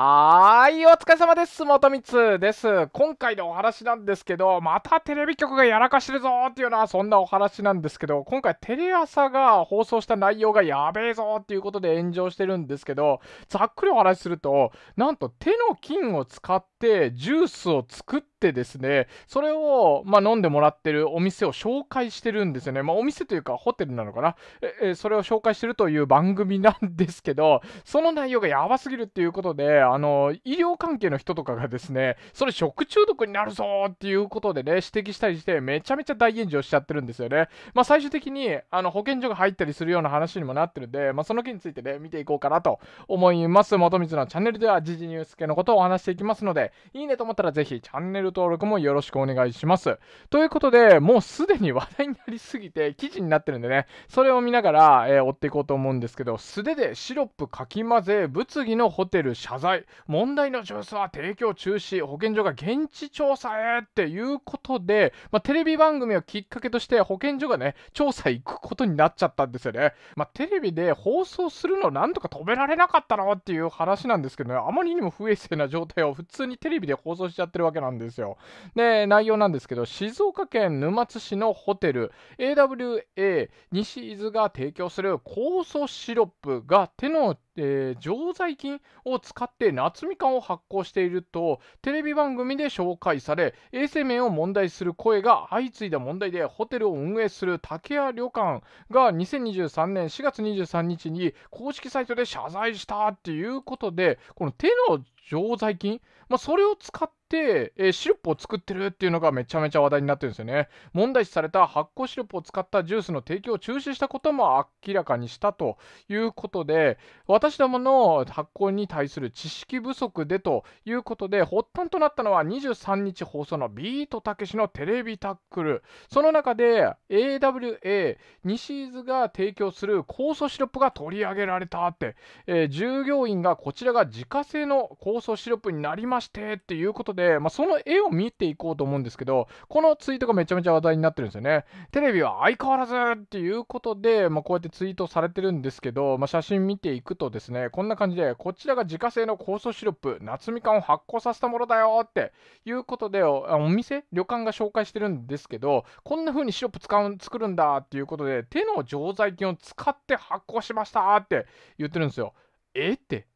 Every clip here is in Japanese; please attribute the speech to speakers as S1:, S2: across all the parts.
S1: はーい、お疲れ様です。元光です。今回のお話なんですけど、またテレビ局がやらかしてるぞーっていうのは、そんなお話なんですけど、今回テレ朝が放送した内容がやべえぞーっていうことで炎上してるんですけど、ざっくりお話しすると、なんと手の菌を使っ、ジュースを作ってですね、それを、まあ、飲んでもらってるお店を紹介してるんですよね。まあ、お店というかホテルなのかなえ。えそれを紹介してるという番組なんですけど、その内容がやばすぎるっていうことで、あの、医療関係の人とかがですね、それ食中毒になるぞっていうことでね、指摘したりして、めちゃめちゃ大炎上しちゃってるんですよね。まあ、最終的に、あの、保健所が入ったりするような話にもなってるんで、まあ、その件についてね、見ていこうかなと思います。元光のチャンネルでは、時事ニュース系のことをお話していきますので、いいねと思ったらぜひチャンネル登録もよろしくお願いします。ということで、もうすでに話題になりすぎて記事になってるんでね、それを見ながら、えー、追っていこうと思うんですけど、素手でシロップかき混ぜ、物議のホテル謝罪、問題のジュースは提供中止、保健所が現地調査へっていうことで、まあ、テレビ番組をきっかけとして保健所がね、調査行くことになっちゃったんですよね。まあ、テレビで放送するのなんとか止められなかったのっていう話なんですけどね、あまりにも不衛生な状態を普通にテレビで放送しちゃってるわけなんですよ。で、内容なんですけど、静岡県沼津市のホテル、AWA 西伊豆が提供する酵素シロップが手のえー、常在菌を使って夏みかんを発行しているとテレビ番組で紹介され衛生面を問題する声が相次いだ問題でホテルを運営する竹谷旅館が2023年4月23日に公式サイトで謝罪したっていうことでこの手の常在菌、まあ、それを使って、えー、シロップを作ってるっていうのがめちゃめちゃ話題になってるんですよね。問題視された発酵シロップを使ったジュースの提供を中止したことも明らかにしたということで、私どもの発酵に対する知識不足でということで、発端となったのは23日放送のビートたけしのテレビタックル。その中で AWA 西伊豆が提供する酵素シロップが取り上げられたって、えー、従業員がこちらが自家製の酵素シロップになりましてっていうことでで、まあ、その絵を見ていこうと思うんですけど、このツイートがめちゃめちゃ話題になってるんですよね。テレビは相変わらずっていうことで、まあ、こうやってツイートされてるんですけど、まあ、写真見ていくとですね、こんな感じで、こちらが自家製の酵素シロップ、夏みかんを発酵させたものだよっていうことで、お店、旅館が紹介してるんですけど、こんな風にシロップ使う作るんだっていうことで、手の常在菌を使って発酵しましたって言ってるんですよ。えって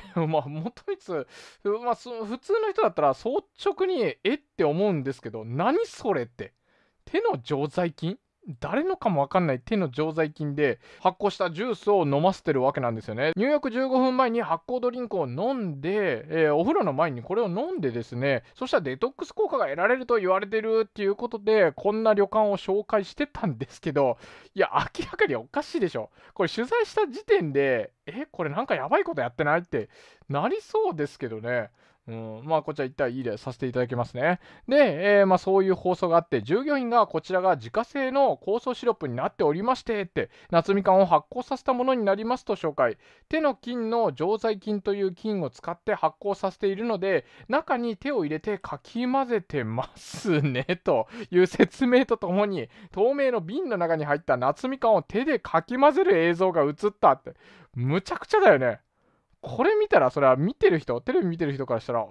S1: まあ、元光、まあ、普通の人だったら率直に、えって思うんですけど、何それって。手の常在菌誰のかも分かんない手の常在菌で発酵したジュースを飲ませてるわけなんですよね入浴15分前に発酵ドリンクを飲んで、えー、お風呂の前にこれを飲んでですねそしたらデトックス効果が得られると言われてるっていうことでこんな旅館を紹介してたんですけどいや明らかにおかしいでしょこれ取材した時点でえこれなんかやばいことやってないってなりそうですけどねうん、まあ、こちら一体いいでさせていただきますね。で、えー、まあ、そういう放送があって、従業員がこちらが自家製の酵素シロップになっておりまして、って、夏みかんを発酵させたものになりますと紹介。手の菌の常在菌という菌を使って発酵させているので、中に手を入れてかき混ぜてますね、という説明とともに、透明の瓶の中に入った夏みかんを手でかき混ぜる映像が映ったって、むちゃくちゃだよね。これ見たら、それは見てる人、テレビ見てる人からしたら、は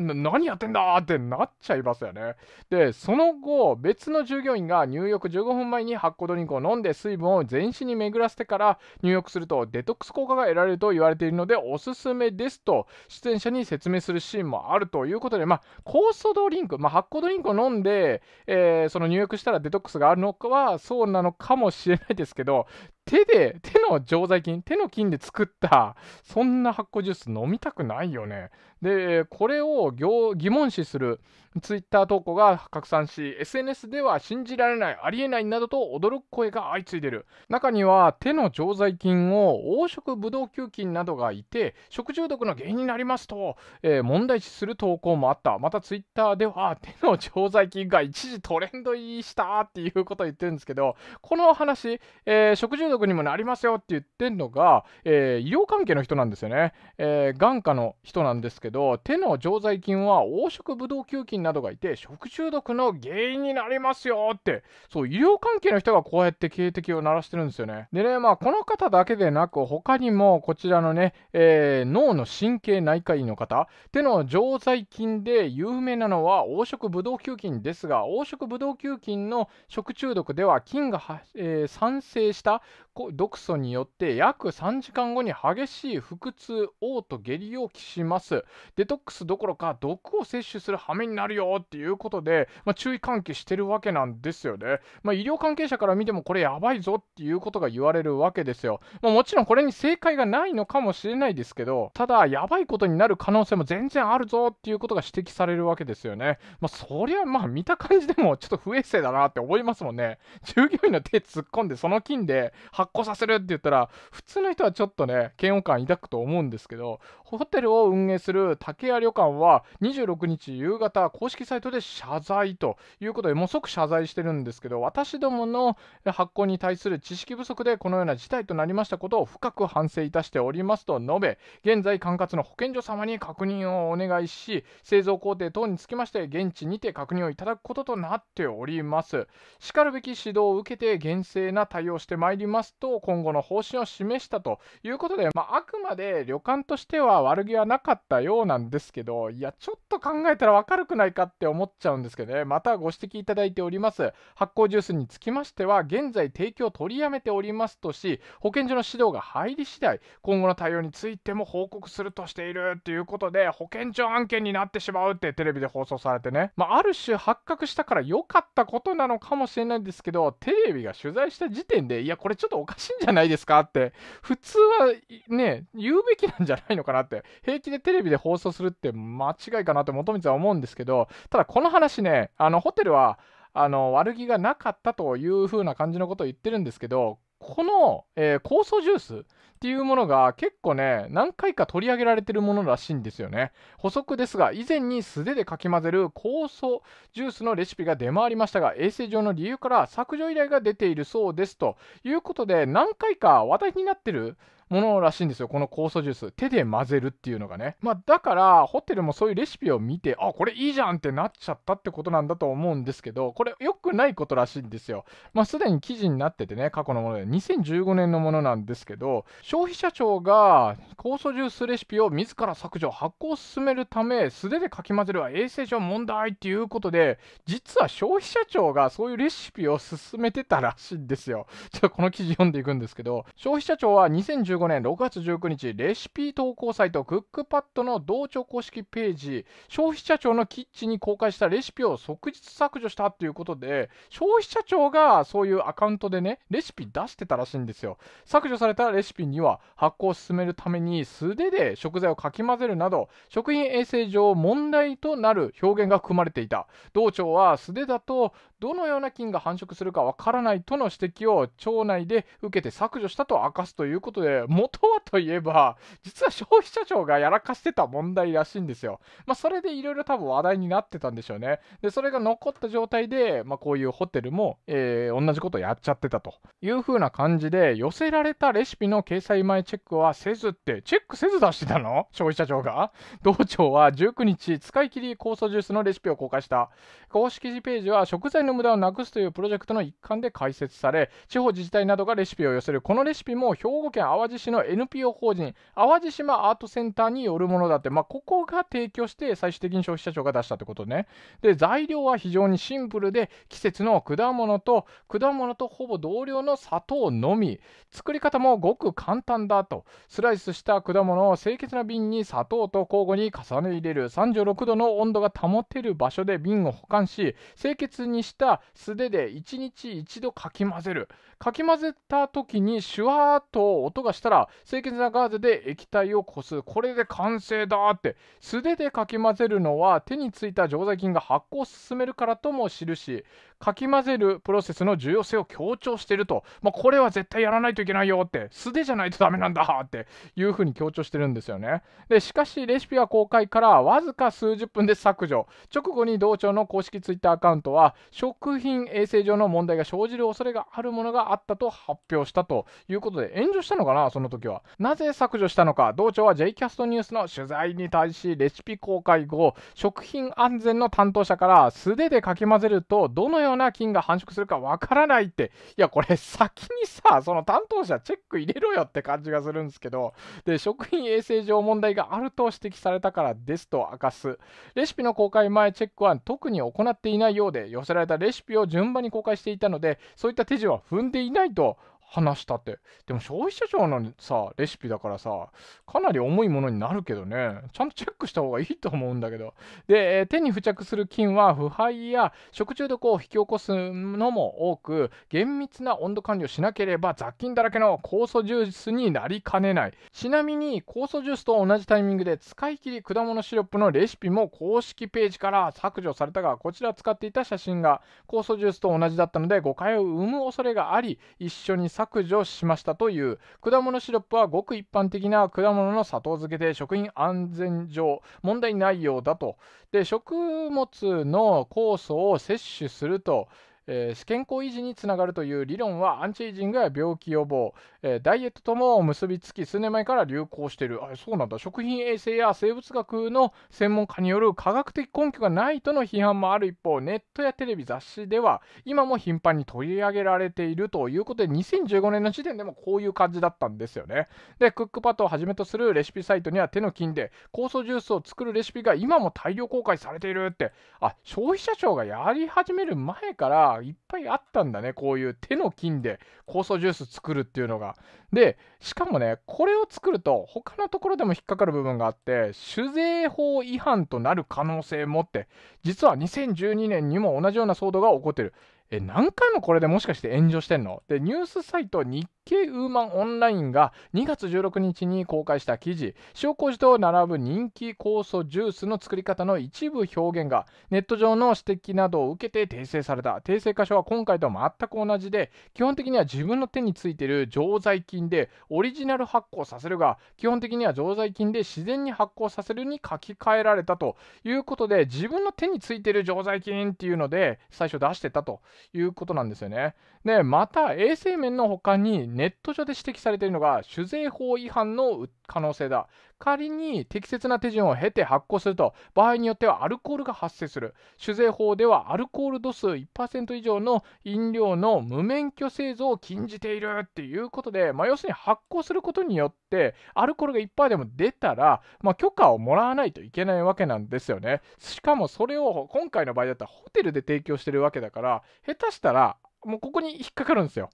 S1: あ、何やってんだってなっちゃいますよね。で、その後、別の従業員が入浴15分前に発酵ドリンクを飲んで水分を全身に巡らせてから入浴するとデトックス効果が得られると言われているので、おすすめですと、出演者に説明するシーンもあるということで、まあ、酵素ドリンク、まあ、発酵ドリンクを飲んで、えー、その入浴したらデトックスがあるのかは、そうなのかもしれないですけど、手で、手の常在菌、手の菌で作った、そんな発酵ジュース飲みたくないよね。でこれを疑問視するツイッター投稿が拡散し SNS では信じられないありえないなどと驚く声が相次いでいる中には手の常在菌を黄色ブドウ球菌などがいて食中毒の原因になりますと、えー、問題視する投稿もあったまたツイッターでは手の常在菌が一時トレンド入りしたっていうことを言ってるんですけどこの話、えー、食中毒にもなりますよって言ってるのが、えー、医療関係の人なんですよね、え眼科の人なんですけどど手の常在菌は黄色ブドウ球菌などがいて食中毒の原因になりますよってそう医療関係の人がこうやって警笛を鳴らしてるんですよねでねまあこの方だけでなく他にもこちらのね、えー、脳の神経内科医の方手の常在菌で有名なのは黄色ブドウ球菌ですが黄色ブドウ球菌の食中毒では菌が、えー、産生した毒素によって約3時間後に激しい腹痛、嘔吐、下痢をきします。デトックスどころか毒を摂取する羽目になるよっていうことで、まあ、注意喚起してるわけなんですよね。まあ、医療関係者から見てもこれやばいぞっていうことが言われるわけですよ。まあ、もちろんこれに正解がないのかもしれないですけど、ただやばいことになる可能性も全然あるぞっていうことが指摘されるわけですよね。まあ、そりゃまあ見た感じでもちょっと不衛生だなって思いますもんね。従業員の手突っ込んでその菌で発行させるって言ったら、普通の人はちょっとね、嫌悪感抱くと思うんですけど、ホテルを運営する竹谷旅館は、26日夕方、公式サイトで謝罪ということで、もう即謝罪してるんですけど、私どもの発行に対する知識不足でこのような事態となりましたことを深く反省いたしておりますと述べ、現在管轄の保健所様に確認をお願いし、製造工程等につきまして、現地にて確認をいただくこととなっております。しかるべき指導を受けて厳正な対応してまいりますと今後の方針を示したということで、まあ、あくまで旅館としては悪気はなかったようなんですけど、いや、ちょっと考えたらわかるくないかって思っちゃうんですけどね、またご指摘いただいております、発酵ジュースにつきましては、現在提供を取りやめておりますとし、保健所の指導が入り次第、今後の対応についても報告するとしているということで、保健所案件になってしまうってテレビで放送されてね、まあ、ある種発覚したから良かったことなのかもしれないんですけど、テレビが取材した時点で、いや、これちょっとおかしいんじゃないですかって、普通はね、言うべきなんじゃないのかなって、平気でテレビで放送するって間違いかなって元光は思うんですけど、ただこの話ね、あのホテルはあの悪気がなかったというふうな感じのことを言ってるんですけど、この、えー、酵素ジュース、っていうものが結構ね、何回か取り上げられてるものらしいんですよね。補足ですが、以前に素手でかき混ぜる酵素ジュースのレシピが出回りましたが、衛生上の理由から削除依頼が出ているそうですということで、何回か話題になってるものらしいんですよ、この酵素ジュース。手で混ぜるっていうのがね。まあ、だから、ホテルもそういうレシピを見て、あ、これいいじゃんってなっちゃったってことなんだと思うんですけど、これ良くないことらしいんですよ。まあ、すでに記事になっててね、過去のもので、2015年のものなんですけど、消費者庁が酵素ジュースレシピを自ら削除、発行を進めるため、素手でかき混ぜるは衛生上問題っていうことで、実は消費者庁がそういうレシピを進めてたらしいんですよ。ちょっとこの記事読んでいくんですけど、消費者庁は2015 2 0 5年6月19日レシピ投稿サイトクックパッドの同調公式ページ消費者庁のキッチンに公開したレシピを即日削除したということで消費者庁がそういうアカウントでねレシピ出してたらしいんですよ削除されたレシピには発酵を進めるために素手で食材をかき混ぜるなど食品衛生上問題となる表現が含まれていた同庁は素手だとどのような菌が繁殖するかわからないとの指摘を庁内で受けて削除したと明かすということで元はといえば、実は消費者庁がやらかしてた問題らしいんですよ。まあ、それでいろいろ多分話題になってたんでしょうね。で、それが残った状態で、まあ、こういうホテルも、えー、同じことやっちゃってたという風な感じで、寄せられたレシピの掲載前チェックはせずって、チェックせず出してたの消費者庁が道庁は19日、使い切り酵素ジュースのレシピを公開した。公式ページは食材の無駄をなくすというプロジェクトの一環で開設され、地方自治体などがレシピを寄せる、このレシピも兵庫県淡路路市の NPO 法人淡路島アートセンターによるものだって、まあ、ここが提供して最終的に消費者庁が出したってことねで材料は非常にシンプルで季節の果物と果物とほぼ同量の砂糖のみ作り方もごく簡単だとスライスした果物を清潔な瓶に砂糖と交互に重ね入れる36度の温度が保てる場所で瓶を保管し清潔にした素手で1日1度かき混ぜるかき混ぜた時にシュワーっと音がししたら清潔なガーゼで液体をこすこれで完成だって素手でかき混ぜるのは手についた常在菌が発酵を進めるからとも知るしかき混ぜるプロセスの重要性を強調してると、まあ、これは絶対やらないといけないよって素手じゃないとダメなんだっていうふうに強調してるんですよねでしかしレシピは公開からわずか数十分で削除直後に同庁の公式 Twitter アカウントは食品衛生上の問題が生じる恐れがあるものがあったと発表したということで炎上したのかなその時はなぜ削除したのか同庁は J キャストニュースの取材に対しレシピ公開後食品安全の担当者から素手でかき混ぜるとどのようなような菌が繁殖するかわからないって、いや、これ先にさ、その担当者チェック入れろよって感じがするんですけど、で、食品衛生上問題があると指摘されたからですと明かす。レシピの公開前チェックは特に行っていないようで、寄せられたレシピを順番に公開していたので、そういった手順は踏んでいないと話したって。でも消費者庁のさ、レシピだからさ、かなり重いものになるけどね、ちゃんとチェックした方がいいと思うんだけど。で、手に付着する菌は腐敗や食中毒を引き起こすのも多く、厳密な温度管理をしなければ雑菌だらけの酵素ジュースになりかねない。ちなみに、酵素ジュースと同じタイミングで使い切り果物シロップのレシピも公式ページから削除されたが、こちら使っていた写真が酵素ジュースと同じだったので誤解を生む恐れがあり、一緒に削削除しましたという果物シロップはごく一般的な果物の砂糖漬けで食品安全上問題ないようだとで食物の酵素を摂取するとえー、健康維持につながるという理論はアンチエイジングや病気予防、えー、ダイエットとも結びつき数年前から流行しているあそうなんだ食品衛生や生物学の専門家による科学的根拠がないとの批判もある一方ネットやテレビ雑誌では今も頻繁に取り上げられているということで2015年の時点でもこういう感じだったんですよねでクックパッドをはじめとするレシピサイトには手の菌で酵素ジュースを作るレシピが今も大量公開されているってあ消費者庁がやり始める前からいっぱいあったんだねこういう手の菌で酵素ジュース作るっていうのがでしかもねこれを作ると他のところでも引っかかる部分があって酒税法違反となる可能性もって実は2012年にも同じような騒動が起こってるえ何回もこれでもしかして炎上してんのでニュースサイト日 K ウーマンオンラインが2月16日に公開した記事塩麹と並ぶ人気酵素ジュースの作り方の一部表現がネット上の指摘などを受けて訂正された訂正箇所は今回と全く同じで基本的には自分の手についている常在菌でオリジナル発酵させるが基本的には常在菌で自然に発酵させるに書き換えられたということで自分の手についている常在菌っていうので最初出してたということなんですよね。でまた衛生面の他にネット上で指摘されているのが酒税法違反の可能性だ仮に適切な手順を経て発行すると場合によってはアルコールが発生する酒税法ではアルコール度数1%以上の飲料の無免許製造を禁じているっていうことで、まあ、要するに発行することによってアルコールが1%でも出たら、まあ、許可をもらわないといけないわけなんですよねしかもそれを今回の場合だったらホテルで提供してるわけだから下手したらもうここに引っかかるんですよ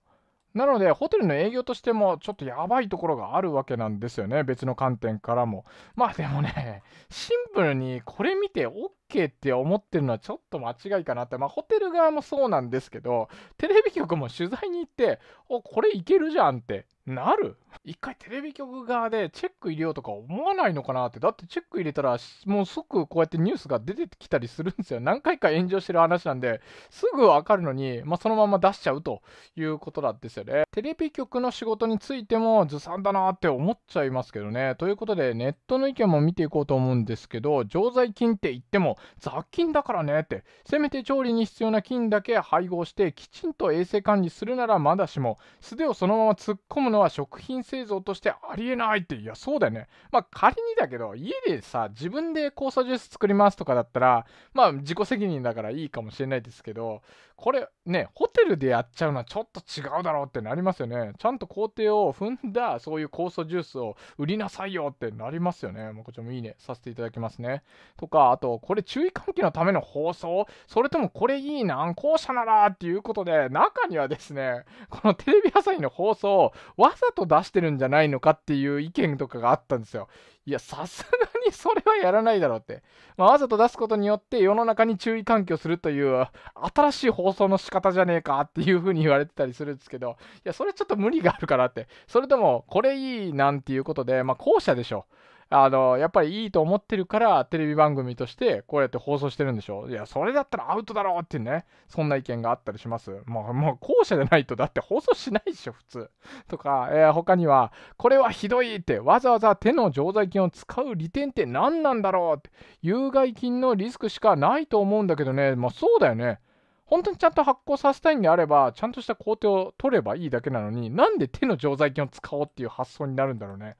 S1: なので、ホテルの営業としても、ちょっとやばいところがあるわけなんですよね、別の観点からも。まあでもね、シンプルにこれ見て、OK って思ってるのはちょっと間違いかなって、まあ、ホテル側もそうなんですけど、テレビ局も取材に行って、お、これいけるじゃんってなる一回テレビ局側でチェック入れようとか思わないのかなって、だってチェック入れたら、もうすぐこうやってニュースが出てきたりするんですよ。何回か炎上してる話なんで、すぐわかるのに、まあ、そのまま出しちゃうということなんですよね。テレビ局の仕事についてもずさんだなって思っちゃいますけどね。ということで、ネットの意見も見ていこうと思うんですけど、常在金って言っても、雑菌だからねって、せめて調理に必要な菌だけ配合してきちんと衛生管理するならまだしも、素手をそのまま突っ込むのは食品製造としてありえないって、いや、そうだよね。まあ仮にだけど、家でさ、自分で酵素ジュース作りますとかだったら、まあ自己責任だからいいかもしれないですけど、これね、ホテルでやっちゃうのはちょっと違うだろうってなりますよね。ちゃんと工程を踏んだ、そういう酵素ジュースを売りなさいよってなりますよね。もうこちらもいいね、させていただきますね。とか、あと、これ注意喚起のための放送それともこれいいな、校舎ならっていうことで、中にはですね、このテレビ朝日の放送をわざと出してるんじゃないのかっていう意見とかがあったんですよ。いや、さすがにそれはやらないだろうって。まあ、わざと出すことによって世の中に注意喚起をするという新しい放送の仕方じゃねえかっていう風に言われてたりするんですけど、いや、それちょっと無理があるからって。それとも、これいいなんていうことで、まあ、後者でしょあの、やっぱりいいと思ってるから、テレビ番組としてこうやって放送してるんでしょ。いや、それだったらアウトだろうっていうね、そんな意見があったりします。もう、もう後者じゃないと、だって放送しないでしょ、普通。とか、えー、他には、これはひどいって、わざわざ手の常在菌を使う利点って何なんだろうって、有害菌のリスクしかないと思うんだけどね、まあそうだよね。本当にちゃんと発酵させたいんであれば、ちゃんとした工程を取ればいいだけなのに、なんで手の常在菌を使おうっていう発想になるんだろうね。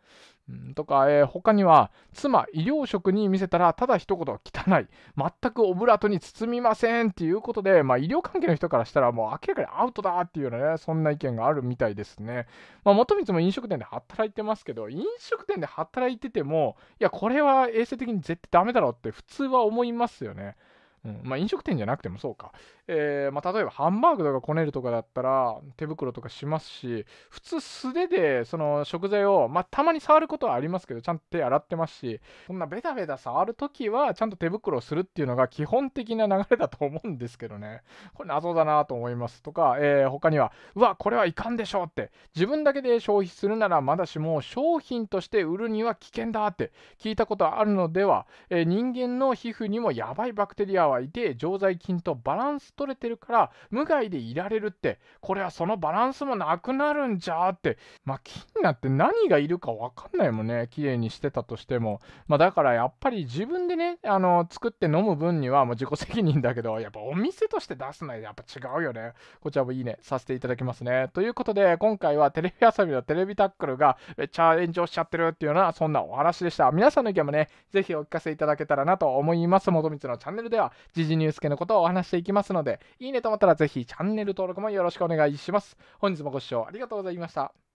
S1: うん、とか、えー、他には妻医療職に見せたらただ一言汚い全くオブラートに包みませんっていうことで、まあ、医療関係の人からしたらもう明らかにアウトだっていうようなねそんな意見があるみたいですね、まあ、元光も飲食店で働いてますけど飲食店で働いててもいやこれは衛生的に絶対ダメだろうって普通は思いますよねうん、まあ飲食店じゃなくてもそうか。えー、まあ、例えばハンバーグとかこねるとかだったら手袋とかしますし普通素手でその食材を、まあ、たまに触ることはありますけどちゃんと手洗ってますしそんなベタベタ触るときはちゃんと手袋をするっていうのが基本的な流れだと思うんですけどねこれ謎だなと思いますとか、えー、他にはうわこれはいかんでしょうって自分だけで消費するならまだしも商品として売るには危険だって聞いたことあるのでは、えー、人間の皮膚にもやばいバクテリアはいて常在菌とバランス取れてるから無害でいられるってこれはそのバランスもなくなるんじゃってまあ木になって何がいるか分かんないもんね綺麗にしてたとしてもまあだからやっぱり自分でねあの作って飲む分にはもう自己責任だけどやっぱお店として出すのはやっぱ違うよねこちらもいいねさせていただきますねということで今回はテレビ遊びのテレビタックルがめっちゃ炎上しちゃってるっていうようなそんなお話でした皆さんの意見もねぜひお聞かせいただけたらなと思います元光のチャンネルでは時事ニュース系のことをお話していきますのでで、いいねと思ったらぜひチャンネル登録もよろしくお願いします。本日もご視聴ありがとうございました。